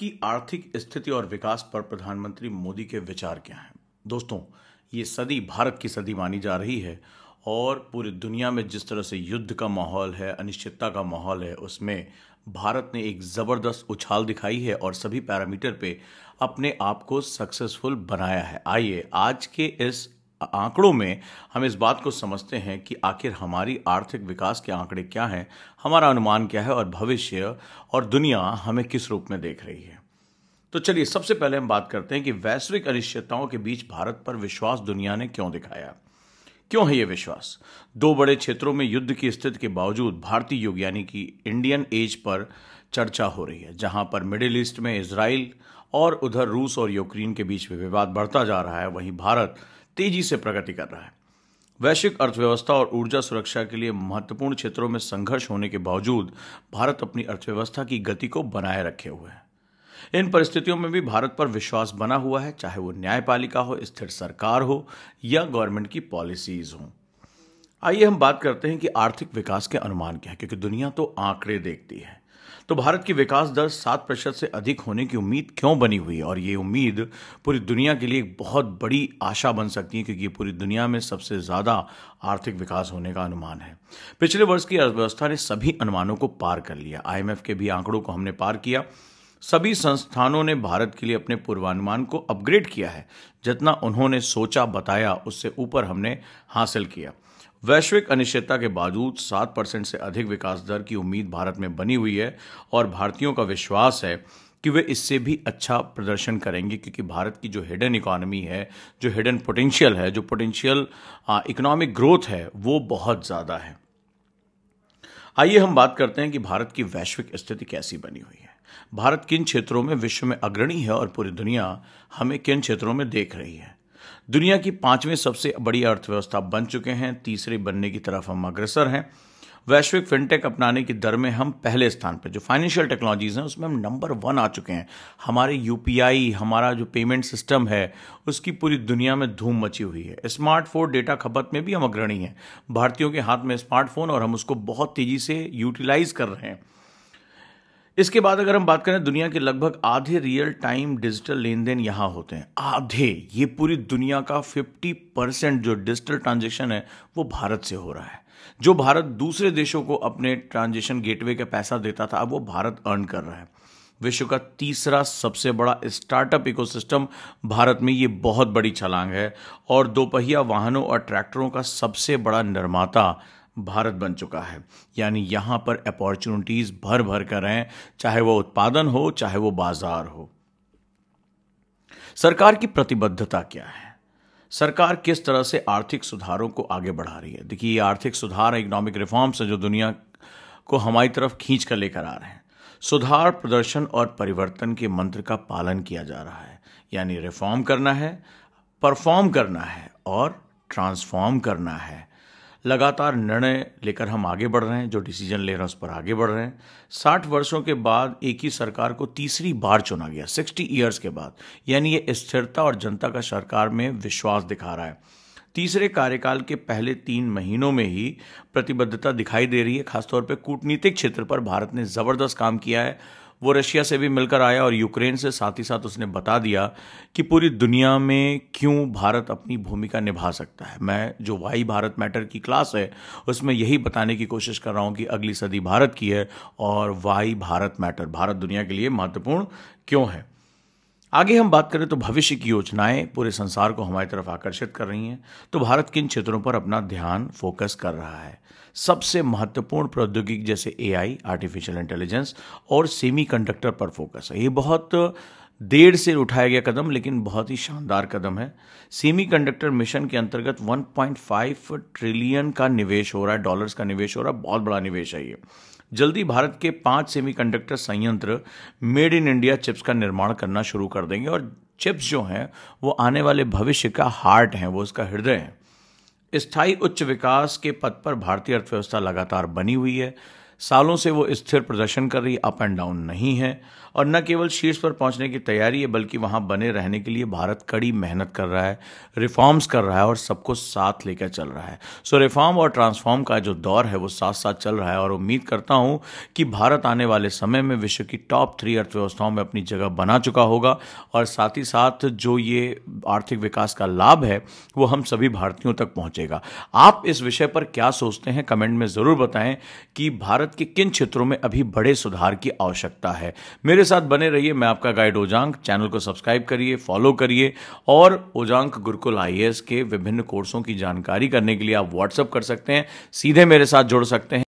कि आर्थिक स्थिति और विकास पर प्रधानमंत्री मोदी के विचार क्या हैं दोस्तों ये सदी भारत की सदी मानी जा रही है और पूरी दुनिया में जिस तरह से युद्ध का माहौल है अनिश्चितता का माहौल है उसमें भारत ने एक ज़बरदस्त उछाल दिखाई है और सभी पैरामीटर पे अपने आप को सक्सेसफुल बनाया है आइए आज के इस आंकड़ों में हम इस बात को समझते हैं कि आखिर हमारी आर्थिक विकास के आंकड़े क्या हैं हमारा अनुमान क्या है और भविष्य और दुनिया हमें किस रूप में देख रही है तो चलिए सबसे पहले हम बात करते हैं कि वैश्विक अनिश्चितताओं के बीच भारत पर विश्वास दुनिया ने क्यों दिखाया क्यों है यह विश्वास दो बड़े क्षेत्रों में युद्ध की स्थिति के बावजूद भारतीय युग यानी कि इंडियन एज पर चर्चा हो रही है जहां पर मिडिल ईस्ट में इसराइल और उधर रूस और यूक्रेन के बीच में विवाद बढ़ता जा रहा है वहीं भारत तेजी से प्रगति कर रहा है वैश्विक अर्थव्यवस्था और ऊर्जा सुरक्षा के लिए महत्वपूर्ण क्षेत्रों में संघर्ष होने के बावजूद भारत अपनी अर्थव्यवस्था की गति को बनाए रखे हुए हैं इन परिस्थितियों में भी भारत पर विश्वास बना हुआ है चाहे वो न्यायपालिका हो स्थिर सरकार हो या गवर्नमेंट की पॉलिसीज हों आइए हम बात करते हैं कि आर्थिक विकास के अनुमान क्या है क्योंकि दुनिया तो आंकड़े देखती है तो भारत की विकास दर सात प्रतिशत से अधिक होने की उम्मीद क्यों बनी हुई और ये उम्मीद पूरी दुनिया के लिए एक बहुत बड़ी आशा बन सकती है क्योंकि पूरी दुनिया में सबसे ज़्यादा आर्थिक विकास होने का अनुमान है पिछले वर्ष की अर्थव्यवस्था ने सभी अनुमानों को पार कर लिया आई के भी आंकड़ों को हमने पार किया सभी संस्थानों ने भारत के लिए अपने पूर्वानुमान को अपग्रेड किया है जितना उन्होंने सोचा बताया उससे ऊपर हमने हासिल किया वैश्विक अनिश्चितता के बावजूद सात परसेंट से अधिक विकास दर की उम्मीद भारत में बनी हुई है और भारतीयों का विश्वास है कि वे इससे भी अच्छा प्रदर्शन करेंगे क्योंकि भारत की जो हिडन इकोनॉमी है जो हिडन पोटेंशियल है जो पोटेंशियल इकोनॉमिक ग्रोथ है वो बहुत ज़्यादा है आइए हम बात करते हैं कि भारत की वैश्विक स्थिति कैसी बनी हुई है भारत किन क्षेत्रों में विश्व में अग्रणी है और पूरी दुनिया हमें किन क्षेत्रों में देख रही है दुनिया की पांचवें सबसे बड़ी अर्थव्यवस्था बन चुके हैं तीसरे बनने की तरफ हम अग्रसर हैं वैश्विक फिनटेक अपनाने की दर में हम पहले स्थान पर जो फाइनेंशियल टेक्नोलॉजीज़ हैं उसमें हम नंबर वन आ चुके हैं हमारे यूपीआई हमारा जो पेमेंट सिस्टम है उसकी पूरी दुनिया में धूम मची हुई है स्मार्टफोन डेटा खपत में भी हम अग्रणी हैं भारतीयों के हाथ में स्मार्टफोन और हम उसको बहुत तेज़ी से यूटिलाइज़ कर रहे हैं इसके बाद अगर हम बात करें दुनिया के लगभग आधे रियल टाइम डिजिटल लेन देन यहां होते हैं आधे ये पूरी दुनिया का 50 परसेंट जो डिजिटल ट्रांजेक्शन है वो भारत से हो रहा है जो भारत दूसरे देशों को अपने ट्रांजेक्शन गेटवे का पैसा देता था अब वो भारत अर्न कर रहा है विश्व का तीसरा सबसे बड़ा स्टार्टअप इकोसिस्टम भारत में ये बहुत बड़ी छलांग है और दोपहिया वाहनों और ट्रैक्टरों का सबसे बड़ा निर्माता भारत बन चुका है यानी यहाँ पर अपॉर्चुनिटीज़ भर भर कर हैं चाहे वो उत्पादन हो चाहे वो बाजार हो सरकार की प्रतिबद्धता क्या है सरकार किस तरह से आर्थिक सुधारों को आगे बढ़ा रही है देखिए ये आर्थिक सुधार इकोनॉमिक रिफॉर्म्स है जो दुनिया को हमारी तरफ खींच कर लेकर आ रहे हैं सुधार प्रदर्शन और परिवर्तन के मंत्र का पालन किया जा रहा है यानी रिफॉर्म करना है परफॉर्म करना है और ट्रांसफॉर्म करना है लगातार निर्णय लेकर हम आगे बढ़ रहे हैं जो डिसीजन ले रहे हैं उस पर आगे बढ़ रहे हैं साठ वर्षों के बाद एक ही सरकार को तीसरी बार चुना गया सिक्सटी ईयर्स के बाद यानी ये स्थिरता और जनता का सरकार में विश्वास दिखा रहा है तीसरे कार्यकाल के पहले तीन महीनों में ही प्रतिबद्धता दिखाई दे रही है खासतौर पर कूटनीतिक क्षेत्र पर भारत ने ज़बरदस्त काम किया है वो रशिया से भी मिलकर आया और यूक्रेन से साथ ही साथ उसने बता दिया कि पूरी दुनिया में क्यों भारत अपनी भूमिका निभा सकता है मैं जो वाई भारत मैटर की क्लास है उसमें यही बताने की कोशिश कर रहा हूँ कि अगली सदी भारत की है और वाई भारत मैटर भारत दुनिया के लिए महत्वपूर्ण क्यों है आगे हम बात करें तो भविष्य की योजनाएं पूरे संसार को हमारी तरफ आकर्षित कर रही हैं तो भारत किन क्षेत्रों पर अपना ध्यान फोकस कर रहा है सबसे महत्वपूर्ण प्रौद्योगिकी जैसे एआई आर्टिफिशियल इंटेलिजेंस और सेमीकंडक्टर पर फोकस है ये बहुत देर से उठाया गया कदम लेकिन बहुत ही शानदार कदम है सेमीकंडक्टर मिशन के अंतर्गत 1.5 ट्रिलियन का निवेश हो रहा है डॉलर्स का निवेश हो रहा है बहुत बड़ा निवेश है ये जल्दी भारत के पांच सेमीकंडक्टर संयंत्र मेड इन इंडिया चिप्स का निर्माण करना शुरू कर देंगे और चिप्स जो हैं वो आने वाले भविष्य का हार्ट हैं वो उसका हृदय है स्थायी उच्च विकास के पद पर भारतीय अर्थव्यवस्था लगातार बनी हुई है सालों से वो स्थिर प्रदर्शन कर रही अप एंड डाउन नहीं है और न केवल शीर्ष पर पहुंचने की तैयारी है बल्कि वहां बने रहने के लिए भारत कड़ी मेहनत कर रहा है रिफॉर्म्स कर रहा है और सबको साथ लेकर चल रहा है सो रिफॉर्म और ट्रांसफॉर्म का जो दौर है वो साथ साथ चल रहा है और उम्मीद करता हूँ कि भारत आने वाले समय में विश्व की टॉप थ्री अर्थव्यवस्थाओं में अपनी जगह बना चुका होगा और साथ ही साथ जो ये आर्थिक विकास का लाभ है वो हम सभी भारतीयों तक पहुँचेगा आप इस विषय पर क्या सोचते हैं कमेंट में ज़रूर बताएं कि भारत भारत के किन क्षेत्रों में अभी बड़े सुधार की आवश्यकता है मेरे साथ बने रहिए मैं आपका गाइड ओजांक चैनल को सब्सक्राइब करिए फॉलो करिए और ओजांक गुरुकुल आई के विभिन्न कोर्सों की जानकारी करने के लिए आप व्हाट्सअप कर सकते हैं सीधे मेरे साथ जुड़ सकते हैं